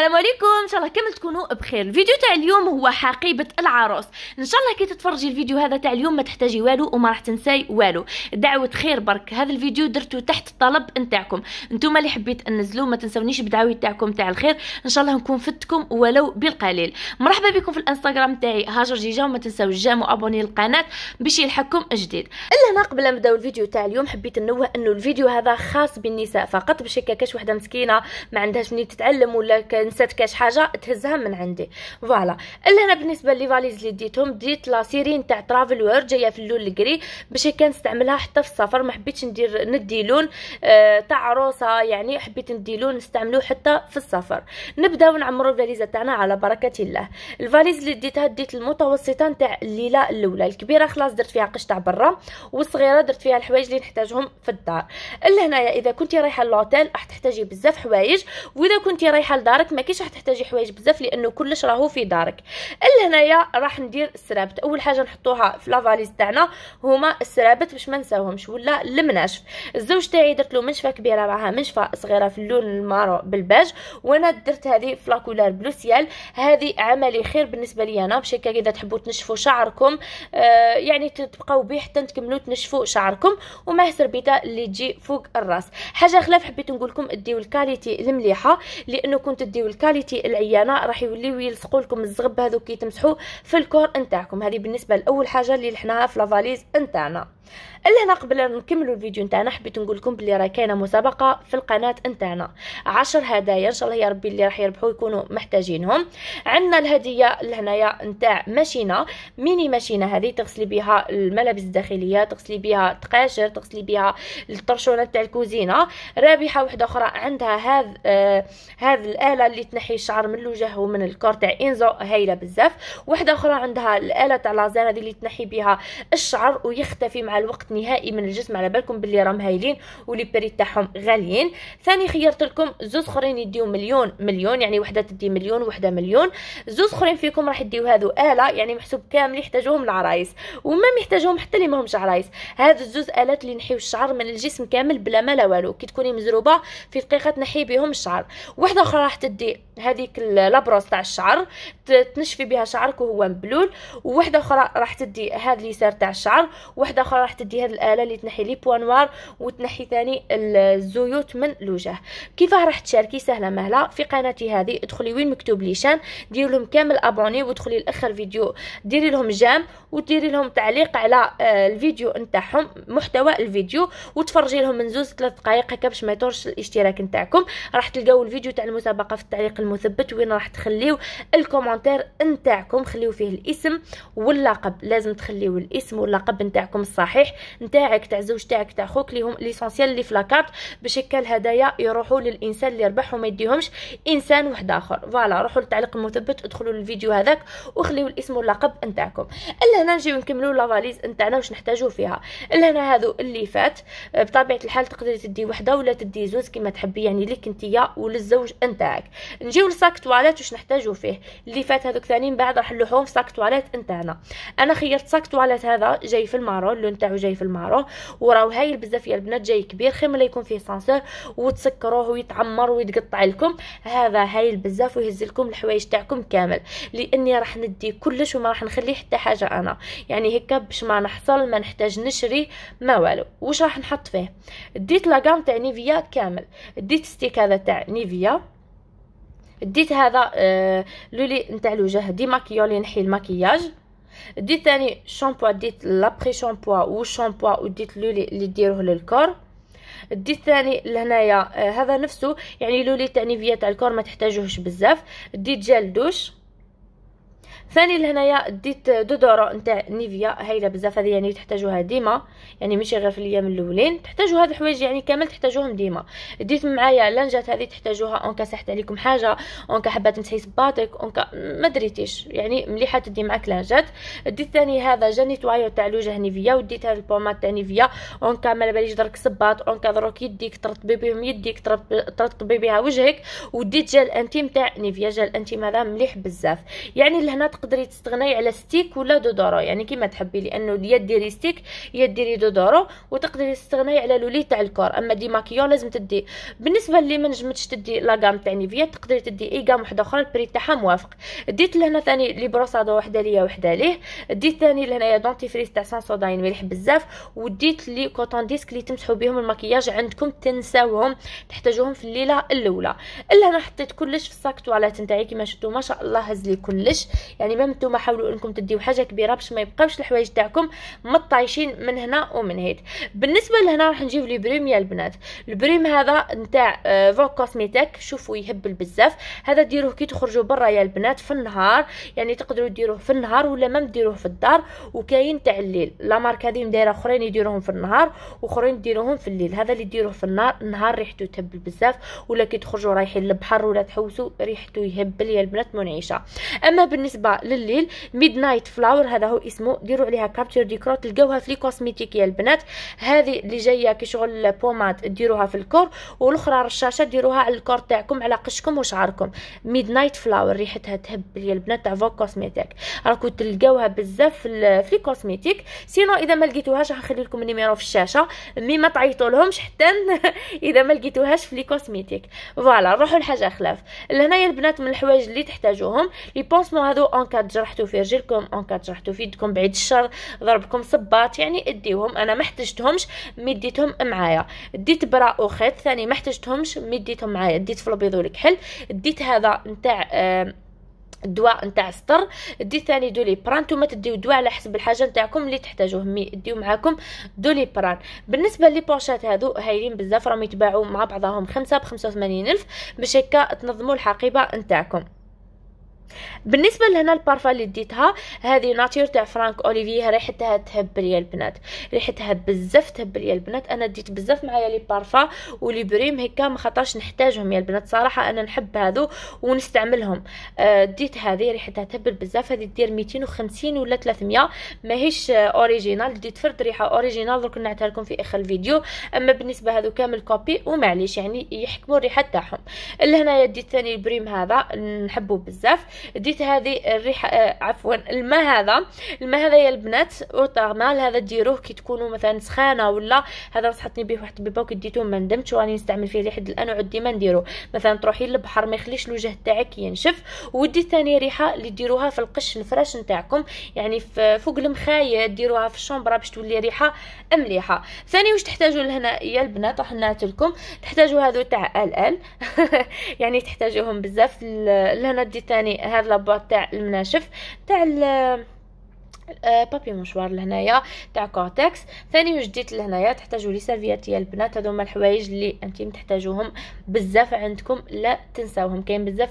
السلام عليكم ان شاء الله كامل تكونوا بخير الفيديو تاع اليوم هو حقيبه العروس ان شاء الله كي تتفرجي الفيديو هذا تاع اليوم ما تحتاجي والو وما راح تنساي والو دعوه خير برك هذا الفيديو درته تحت الطلب نتاعكم نتوما اللي حبيت انزلو ما تنسونيش بدعوي تاعكم تاع الخير ان شاء الله نكون فدتكم ولو بالقليل مرحبا بكم في الانستغرام تاعي هاجر جيجا وما تنساو جام وابوني للقناه باش يلحقكم جديد الا هنا قبل ما نبداو الفيديو تاع اليوم حبيت ننوه انه الفيديو هذا خاص بالنساء فقط باش كاش وحده مسكينه ما عندهاش منين تتعلم ولا كان نسات كاش حاجه تهزها من عندي فوالا الا انا بالنسبه لي فاليز اللي ديتهم ديت لا سيرين تاع ترافل وير جايه في اللون الكري باش كنستعملها حتى في السفر ما حبيتش ندير ندي لون آه تاع عروسه يعني حبيت ندي لون نستعملوه حتى في السفر نبداو نعمرو الفاليزه تاعنا على بركه الله الفاليز اللي ديتها ديت المتوسطه تاع الليله الاولى الكبيره خلاص درت فيها قش تاع برا والصغيره درت فيها الحوايج اللي نحتاجهم في الدار الا هنايا اذا كنتي رايحه لوتيل راح تحتاجي بزاف حوايج واذا كنتي رايحه لدارك ما راح تحتاجي حوايج بزاف لانه كلش راهو في دارك الا هنايا راح ندير السرابت اول حاجه نحطوها في لافاليز تاعنا هما السرابت باش ما نساوهمش ولا المناشف الزوج تاعي درت له منشفه كبيره معها منشفه صغيره في اللون المارو بالباج وانا درت هذه في لاكولار بلو سيال هذه عملي خير بالنسبه لي انا باش اذا تحبوا تنشفوا شعركم آه يعني تبقاو به حتى تكملوا تنشفوا شعركم ومع سربيته اللي تجي فوق الراس حاجه خلاف حبيت نقول لكم ديو الكاليتي المليحه لانه كنت ديو الكواليتي والكاليتي العيانه راح يوليو يلصقوا لكم الزغب هذو كي تمسحوا في الكور نتاعكم هذه بالنسبه لاول حاجه اللي لحناها في لافاليز نتاعنا اللي هنا قبل ان نكملوا الفيديو نتاعنا حبيت نقول لكم بلي راه كاينه مسابقه في القناه نتاعنا عشر هدايا ان شاء الله يا ربي اللي راح يربحوا يكونوا محتاجينهم عندنا الهديه لهنايا نتاع ماشينه ميني ماشينه هذه تغسلي بها الملابس الداخليه تغسلي بها تقاشر تغسلي بها الطرشونه تاع الكوزينه رابحه واحده اخرى عندها هذا آه هذا الاله اللي تنحي الشعر من الوجه ومن الكور تاع انزو هايله بزاف وحده اخرى عندها الاله تاع لازير هذه اللي تنحي بها الشعر ويختفي مع الوقت نهائي من الجسم على بالكم باللي راهم هايلين ولي بري تاعهم غاليين ثاني خيرت لكم زوز اخرين يديو مليون مليون يعني وحده تدي مليون وحده مليون زوز اخرين فيكم راح يديو هذو اله يعني محسوب كامل يحتاجوهم العرايس وما يحتاجوهم حتى اللي ماهمش عرايس هذو الزوز الات اللي نحيو الشعر من الجسم كامل بلا ما لا والو كي تكوني مزروبه في دقيقه تنحي بهم الشعر وحده اخرى راح تدي بدي هذيك لابروس تاع الشعر تنشفي بها شعرك وهو مبلول وواحده اخرى راح تدي هذا اليسار تاع الشعر وواحده اخرى راح تدي هذه الاله اللي تنحي لي بوانوار نوار وتنحي ثاني الزيوت من الوجه كيفاه راح تشاركي سهله مهله في قناتي هذه ادخلي وين مكتوب لي شان ديري لهم كامل ابوني ودخلي لاخر فيديو ديري لهم جام وديري لهم تعليق على آه، الفيديو نتاعهم محتوى الفيديو وتفرجي لهم من زوج ثلاث دقائق هكا باش ما يطورش الاشتراك نتاعكم راح تلقاو الفيديو تاع المسابقه في التعليق المثبت وين راح تخليو الكومنت الكومونتير نتاعكم خليو فيه الاسم واللقب لازم تخليو الاسم واللقب نتاعكم الصحيح نتاعك تاع زوج تاعك تاع خوك ليهم ليسونسيال اللي في لاكارت باش هكا الهدايا يروحوا للانسان اللي ربح وما يديهمش انسان واحد اخر فوالا روحوا للتعليق المثبت ادخلوا للفيديو هذاك وخليو الاسم واللقب نتاعكم لهنا نجيو نكملوا لافاليز نتاعنا واش نحتاجو فيها لهنا هذو اللي فات بطبيعه الحال تقدري تدي وحده ولا تدي زوج كما تحبي يعني ليك انتيا وللزوج نتاعك نجيو لصاك تواليت واش نحتاجو فيه اللي فات هذوك ثانيين بعد راح اللحوم في ساك تواليت نتاعنا انا خيرت ساك تواليت هذا جاي في المارون اللون تاعو جاي في المارون وراو هايل بزاف يا البنات جاي كبير خير ملي يكون فيه سانسور وتسكروه ويتعمر ويتقطع لكم هذا هايل بزاف ويهز لكم الحوايج تاعكم كامل لاني راح ندي كلش وما راح نخلي حتى حاجه انا يعني هكا باش ما نحصل ما نحتاج نشري ما والو واش راح نحط فيه ديت لاكام تاع نيفيا كامل ديت ستيك هذا تاع نيفيا ديت هذا آه، لولي نتاع الوجه دي ماكيولي نحي الماكياج ديت ثاني شامبو ديت لابري شامبو و شامبوا وديت لولي اللي ديروه للكور ديت ثاني لهنايا آه، هذا نفسه يعني لولي تاع نيفيا تاع الكور ما تحتاجوهش بزاف ديت جال دوش ثاني لهنايا ديت دودورو نتاع نيفيا هايله بزاف هذه يعني تحتاجوها ديما يعني ماشي غير في الايام الاولين تحتاجوا هاد الحوايج يعني كامل تحتاجوهم ديما ديت معايا لانجات هذه تحتاجوها اونكا ساحت عليكم حاجه اونكا حبات تمسحي صباطك اونكا ما دريتيش يعني مليحه تدي معاك لانجات ديت ثاني هذا جاني توايو تاع الوجه نيفيا وديت هاد البومات تاع نيفيا اونكا ما باليش درك صباط اونكا دروك يديك ترطبي بهم يديك ترطبي بها وجهك وديت جل انتيم تاع نيفيا جل انتيم هذا مليح بزاف يعني لهنا تقدري تستغني على ستيك ولا دودورو يعني كيما تحبي لانه يا ديري ستيك يا ديري دودورو وتقدري تستغني على لولي تاع الكور اما دي ماكيو لازم تدي بالنسبه اللي ما نجمتش تدي غام تاع نيفيا تقدري تدي اي غام وحده اخرى البري تاعها موافق ديت لهنا ثاني لي بروسادو وحده ليا وحده ليه ديت ثاني لهنايا دونتيفريس تاع سانسوداين يعني مليح بزاف وديت لي كوتون ديسك اللي تمسحوا بهم المكياج عندكم تنساوهم تحتاجوهم في الليله الاولى الا انا حطيت كلش في الساك تواليت نتاعي كما شفتوا ما شاء الله هز لي كلش يعني يعني ما نتوما حاولوا انكم تديو حاجه كبيره باش ما يبقاوش الحوايج تاعكم مطايشين من هنا ومن هيك بالنسبه لهنا راح نجيب لي بريم يا البنات البريم هذا نتاع آه، فو كوزميتيك شوفوا يهبل بزاف هذا ديروه كي تخرجوا برا يا البنات في النهار يعني تقدروا ديروه في النهار ولا ما ديروه في الدار وكاين تاع الليل لا مارك هذه دايره اخرين يديروهم في النهار واخرين ديروهم في الليل هذا اللي ديروه في النهار النهار ريحته تهبل بزاف ولا كي تخرجوا رايحين للبحر ولا تحوسوا ريحته يهبل يا البنات منعشه اما بالنسبه لليل ميد نايت فلاور هذا هو اسمه ديروا عليها كابتشر ديكور تلقاوها في لي كوسميتيك يا البنات هذه اللي جايه كي شغل بوماد ديروها في الكور والاخرى رشاشه ديروها على الكور تاعكم على قشكم وشعركم ميد نايت فلاور ريحتها تهب يا البنات تاع فوك كوزميتيك راكو تلقاوها بزاف في لي كوسميتيك سينو اذا ما لقيتوهاش نخلي لكم النيميرو في الشاشه مي ما تعيطوا لهمش حتى اذا ما لقيتوهاش في لي كوسميتيك فوالا نروحوا لحاجه خلاف لهنايا البنات من الحوايج اللي تحتاجوهم لي بونسمون هادو اون كان جرحتوا في رجلكم اون كان جرحتوا في يدكم بعيد الشر ضربكم صباط يعني اديهم انا ما احتجتهمش مديتهم معايا ديت برا وخيط ثاني ما احتجتهمش مديتهم معايا ديت في البيض حل ديت هذا نتاع آه الدواء نتاع السطر دي ثاني دولي بران نتوما تديو دواء على حسب الحاجه نتاعكم اللي تحتاجوه مي ديو معاكم دولي بران بالنسبه لي بونشات هادو هايلين بزاف راهم يتباعوا مع بعضهم خمسة ب 85 الف باش هكا تنظموا الحقيبه نتاعكم بالنسبه لهنا البارفا اللي ديتها هذه ناتير تاع فرانك اوليفي ريحتها تهب ليا البنات ريحتها بزاف تهب ليا البنات انا ديت بزاف معايا لي بارفا ولي بريم هكا ما خطاش نحتاجهم يا البنات صراحه انا نحب هادو ونستعملهم آه ديت هذه ريحتها تهبل بزاف هذه دير 250 ولا 300 ماهيش اوريجينال ديت فرد ريحه اوريجينال درك نعتها لكم في اخر الفيديو اما بالنسبه هادو كامل كوبي ومعليش يعني يحكموا الريحه تاعهم لهنايا ديت ثاني البريم هذا نحبه بزاف ديت هذه الريحه آه عفوا الماء هذا الماء هذا يا البنات اوتارمال هذا ديروه كي تكونوا مثلا سخانه ولا هذا نصحتني به واحد البيبه وكديتو ما ندمتش راني نستعمل فيه لحد الان وعد ديما نديرو مثلا تروحي للبحر ما يخليش الوجه تاعك ينشف ودي ثاني ريحه اللي ديروها في القش الفراش نتاعكم يعني فوق المخايه ديروها في الشومبرا باش تولي ريحه مليحه ثاني واش تحتاجوا لهنا يا البنات راح لكم تحتاجوا هذو تاع ال ال يعني تحتاجوهم بزاف لهنا دي ثاني آه، هاد لاباط تاع المناشف تاع بابي آه، مشوار لهنايا تاع كورتكس ثاني وجديت لهنايا تحتاجوا لي سيرفيات يا البنات هذوما الحوايج اللي انتم تحتاجوهم بزاف عندكم لا تنساوهم كاين بزاف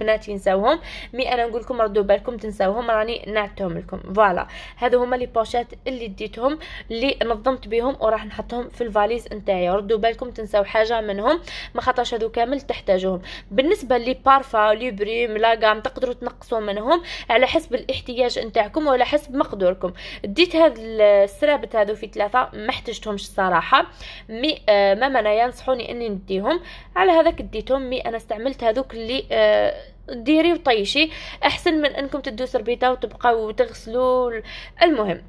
بنات ينساوهم مي انا نقول لكم ردوا بالكم تنساوهم راني نعتهم لكم فوالا هذو هما لي بوشات اللي ديتهم اللي نظمت بهم وراح نحطهم في الفاليز نتاعي ردوا بالكم تنساو حاجه منهم ما خاطرش هذو كامل تحتاجوهم بالنسبه لي بارفا لي بريم لا تقدروا تنقصوا منهم على حسب الاحتياج نتاعكم وعلى حسب مقدوركم ديت هاد السرابت هادو في ثلاثه ما احتجتهمش الصراحه مي آه ماما ينصحوني اني نديهم على هذاك ديتهم مي انا استعملت هذوك اللي آه ديري وطيشي احسن من انكم تدو سربيطه وتبقاو تغسلوا المهم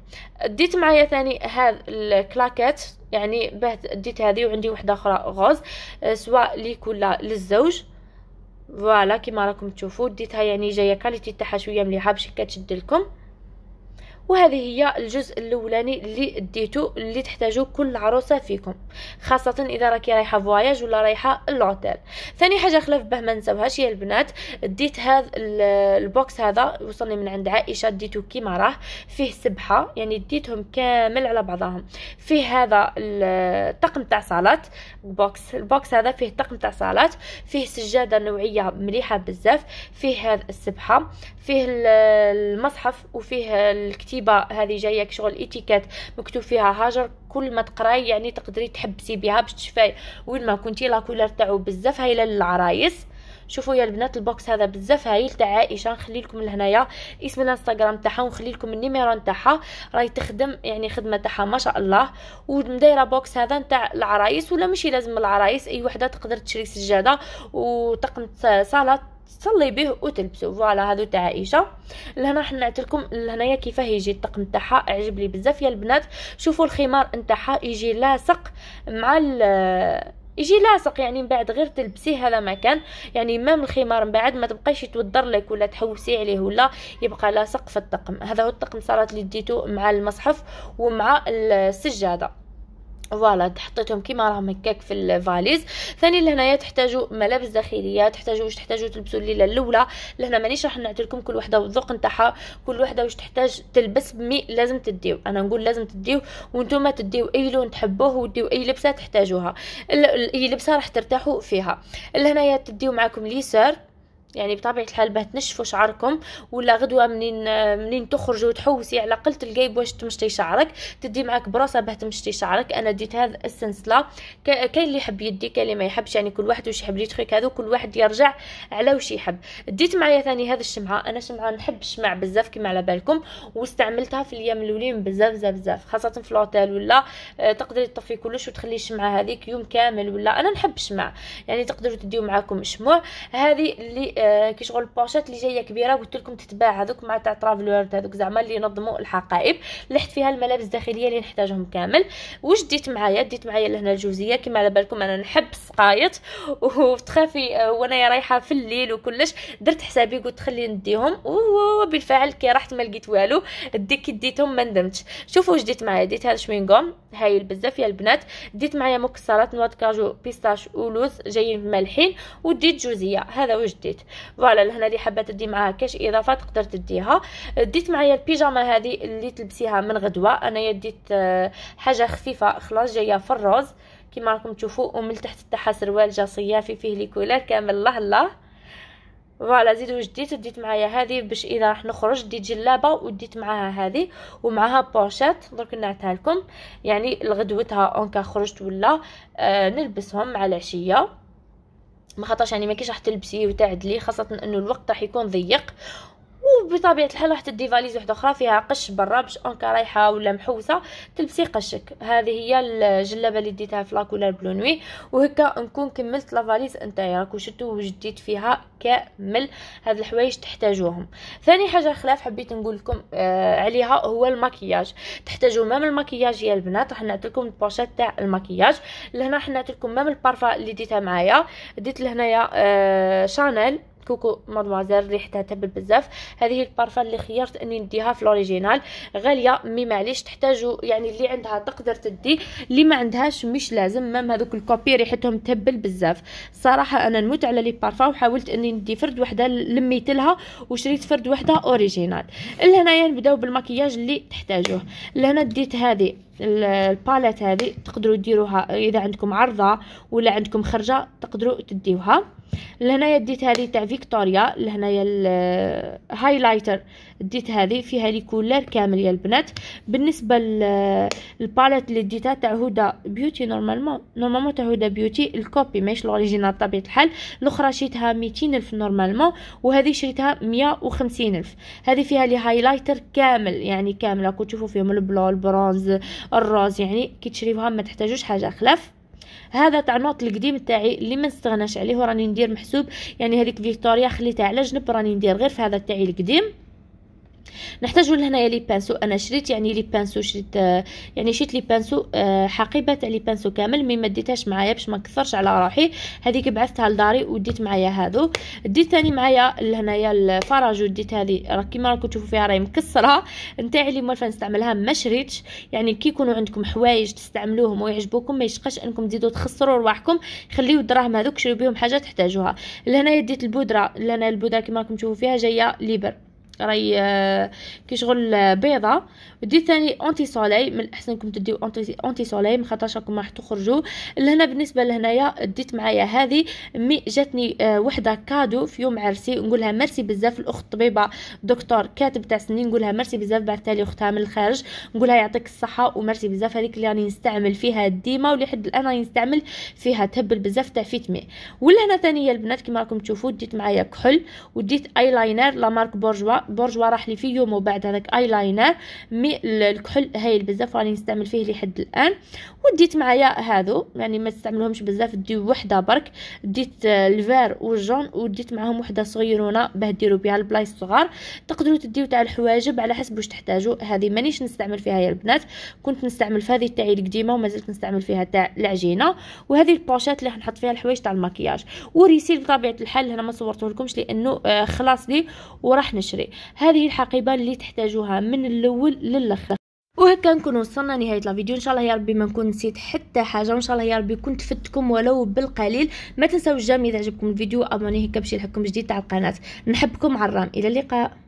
ديت معايا ثاني هاد الكلاكات يعني باه ديت هذه وعندي وحده اخرى غوز آه، سواء ليك ولا للزوج فوالا كيما راكم تشوفوا ديتها يعني جايه كاليتي تاعها شويه مليحه باش كتشد لكم وهذه هي الجزء الاولاني اللي ديتو اللي تحتاجو كل عروسه فيكم خاصه اذا راكي رايحه فواياج ولا رايحه لوتيل ثاني حاجه خلاف به ما نساوهاش هي البنات ديت هذا البوكس هذا وصلني من عند عائشه ديتو كيما راه فيه سبحه يعني ديتهم كامل على بعضهم فيه هذا الطقم تاع صالات البوكس البوكس هذا فيه طقم تاع صالات فيه سجاده نوعيه مليحه بزاف فيه هذا السبحه فيه المصحف وفيه الكتيب مكتبه هذه جايه شغل اتيكات مكتوب فيها هاجر كل ما تقراي يعني تقدري تحبسي بها باش تشفاي وين ما كنتي لاكولار تاعو بزاف هايله للعرايس شوفوا يا البنات البوكس هذا بزاف هايل تاع عائشه نخلي لكم لهنايا اسم الانستغرام تاعها ونخلي لكم النيميرو تاعها راهي تخدم يعني خدمه تاعها ما شاء الله ودايره بوكس هذا تاع العرايس ولا ماشي لازم العرايس اي وحده تقدر تشري سجاده وطقم صاله تصلي به وتلبسه فوالا هادو تاع عائشه لهنا حنا نعطيكم لهنايا كيفاه يجي الطقم تاعها عجبني بزاف يا البنات شوفوا الخمار نتاعها يجي لاصق مع يجي لاصق يعني من بعد غير تلبسيه هذا ما كان يعني مام الخمار من بعد ما تبقايش يتودر لك ولا تحوسي عليه ولا يبقى لاصق في الطقم هذا هو الطقم صارت لي ديتو مع المصحف ومع السجاده فوالا تحطيتهم كيما راهم هكاك في الفاليز ثاني لهنايا تحتاجوا ملابس داخليه تحتاجوا واش تحتاجوا تلبسوا الليله الاولى لهنا مانيش راح نعطي لكم كل وحده والذوق نتاعها كل وحده واش تحتاج تلبس بمي لازم تديو انا نقول لازم تديو وانتم تديو اي لون تحبوه وديو اي لبسه تحتاجوها اي لبسه راح ترتاحوا فيها لهنايا تديو معاكم ليسير يعني بطبيعة الحال باه تنشفوا شعركم ولا غدوة منين منين تخرجوا وتحوسي على الأقل تلقاي واش تمشطي شعرك تدي معاك براسة باه تمشطي شعرك انا ديت هذا السنسلة كاين اللي يحب يدي كاين اللي ما يحبش يعني كل واحد واش يحب لي تخيك هذا كل واحد يرجع على واش يحب ديت معايا ثاني هذا الشمعة انا شمعة نحب الشمع بزاف كيما على بالكم واستعملتها في الايام الاولين بزاف بزاف بزاف خاصة في لوطيل ولا آه، تقدري تطفي كلش وتخلي الشمعة هذيك يوم كامل ولا انا نحب الشمع يعني تقدروا تديو معاكم شموع هذه اللي آه، كي شغل البوشيت اللي جايه كبيره قلت لكم تتباع هذوك مع تاع ترافلور هذوك زعما اللي ينظموا الحقائب لحت فيها الملابس الداخليه اللي نحتاجهم كامل واش ديت معايا ديت معايا لهنا الجوزيه كما على بالكم انا نحب السقايط وتخافي آه، وانا رايحه في الليل وكلش درت حسابي قلت خلي نديهم وبالفعل كي رحت ما لقيت والو ديك ديتهم ما ندمتش شوفوا واش ديت معايا ديت هذا شوينغوم هايل بزاف يا البنات ديت معايا مكسرات نواه كاجو بيستاش ولوز جايين مالحين وديت جوزيه هذا واش ديت فوالا لهنا اللي حابه تدي معاها كاش اضافه تقدر تديها ديت معايا البيجامه هذه اللي تلبسيها من غدوه انا ديت آه، حاجه خفيفه خلاص جايه في الروز كما راكم تشوفوا ومن تحت تاعها سروال جا صيافي فيه كولار كامل الله الله فوالا زيد واش ديت ديت معايا هذه باش اذا راح نخرج ديت جلابه وديت معاها هذه ومعاها بوشيت درك نعطيها لكم يعني لغدوتها اونكا خرجت ولا آه نلبسهم مع العشيه ما خاطرش يعني ما كيش راح تلبسي وتعدلي خاصه انه الوقت راح يكون ضيق وبطبيعه الحال راح تدي فاليز وحده اخرى فيها قش برا باش اونكا رايحه ولا محوسه تلبسي قشك هذه هي الجلابه اللي ديتها في لاكولار بلو نوي وهكا نكون كملت لافاليز نتايا راكو شتو وجديت فيها كامل هاد الحوايج تحتاجوهم ثاني حاجه خلاف حبيت نقول لكم آه عليها هو المكياج تحتاجوا مام المكياج يا البنات راح نعطي لكم البوشيت تاع المكياج لهنا راح نعطي لكم مام البارفا اللي ديتها معايا ديت لهنايا آه شانيل كوكو مادموازيل ريحتها تهبل بزاف هذه البارفان اللي خيرت اني نديها في لوريجينال غاليه مي معليش تحتاجوا يعني اللي عندها تقدر تدي اللي ما عندهاش مش لازم مام هذوك الكوبي ريحتهم تهبل بزاف صراحه انا نموت على لي بارفان وحاولت اني ندي فرد وحده لميت لها وشريت فرد وحده اوريجينال لهنايا يعني نبداو بالمكياج اللي تحتاجوه لهنا ديت هذه الباليت هذه تقدروا ديروها اذا عندكم عرضه ولا عندكم خرجه تقدروا تديوها لهنايا ديت هذه تاع فيكتوريا لهنايا الهايلايتر ديت هذه فيها لي كولر كامل يا البنات بالنسبه للباليت اللي ديتها تاع هدى بيوتي نورمالمون نورمالمون تاع هدى بيوتي الكوبي ماشي لوريجينال بطبيعه الحال الاخرى شريتها 200000 الف نورمالمون وهذه شريتها 150000 الف هذه فيها لي هايلايتر كامل يعني كامله راكم تشوفوا فيهم البلو البرونز الروز يعني كي تشريوها ما تحتاجوش حاجه خلاف هذا تاع النوط القديم تاعي اللي ما نستغناش عليه وراني ندير محسوب يعني هذيك فيكتوريا خليتها على جنب راني ندير غير في هذا تاعي القديم نحتاجوا لهنايا لي بانسو انا شريت يعني لي بانسو شريت آه، يعني شريت لي بانسو آه، حقيبه تاع لي بانسو كامل مي ما ديتهاش معايا باش ما نكثرش على روحي هذيك بعثتها لداري وديت معايا هادو ديت ثاني معايا لهنايا الفراج وديت هذه راه كيما راكم تشوفوا فيها راهي مكسره نتاعي اللي موالفه نستعملها ما شريتش يعني كي يكونوا عندكم حوايج تستعملوهم ويعجبوكم ما يشقاش انكم تزيدوا تخسروا رواحكم خليو الدراهم هذوك شريو بهم حاجه تحتاجوها لهنايا ديت البودره لهنا البودره كيما راكم تشوفوا فيها جايه ليبر راهي آه، كي شغل آه، بيضه ودي ثاني اونتي سولاي من الاحسن انكم تديو اونتي اونتي سولاي من راكم راح تخرجوا لهنا بالنسبه لهنايا ديت معايا هذه مي جاتني آه، وحده كادو في يوم عرسي نقولها ميرسي بزاف الاخت طبيبه دكتور كاتب تاع سنين نقولها ميرسي بزاف بعثتها لي اختها من الخارج نقولها يعطيك الصحه وميرسي بزاف هذيك اللي راني نستعمل فيها ديما ولحد الان راني نستعمل فيها تهبل بزاف تاع فيتمي ولا هنا ثاني البنات كيما راكم تشوفوا ديت معايا كحل وديت ايلاينر لا مارك بورجوا بورجوا راح لي في يوم وبعد هذاك اي لاينر مي الكحل هايل بزاف راني نستعمل فيه لحد الان وديت معايا هادو يعني ما تستعملهمش بزاف دي وحده برك ديت آه، الفير والجون وديت معاهم وحده صغيرونه باه ديروا بها البلايص صغار تقدروا تديو تاع الحواجب على حسب واش تحتاجوا هذه مانيش نستعمل فيها يا البنات كنت نستعمل في هذه تاعي القديمه ومازلت نستعمل فيها تاع العجينه وهذه البوشات اللي حنحط فيها الحوايج تاع المكياج وريسيل بطبيعه الحال هنا ما صورته لكمش لانه آه، خلاص لي وراح نشري هذه الحقيبه اللي تحتاجوها من الاول للاخر وهكا نكون وصلنا نهايه الفيديو ان شاء الله يا ربي ما نكون نسيت حتى حاجه وان شاء الله يا ربي كنت فدتكم ولو بالقليل ما تنساوش جامي اذا عجبكم الفيديو ابوني هكا باش يلحقكم جديد تاع القناه نحبكم عرام الى اللقاء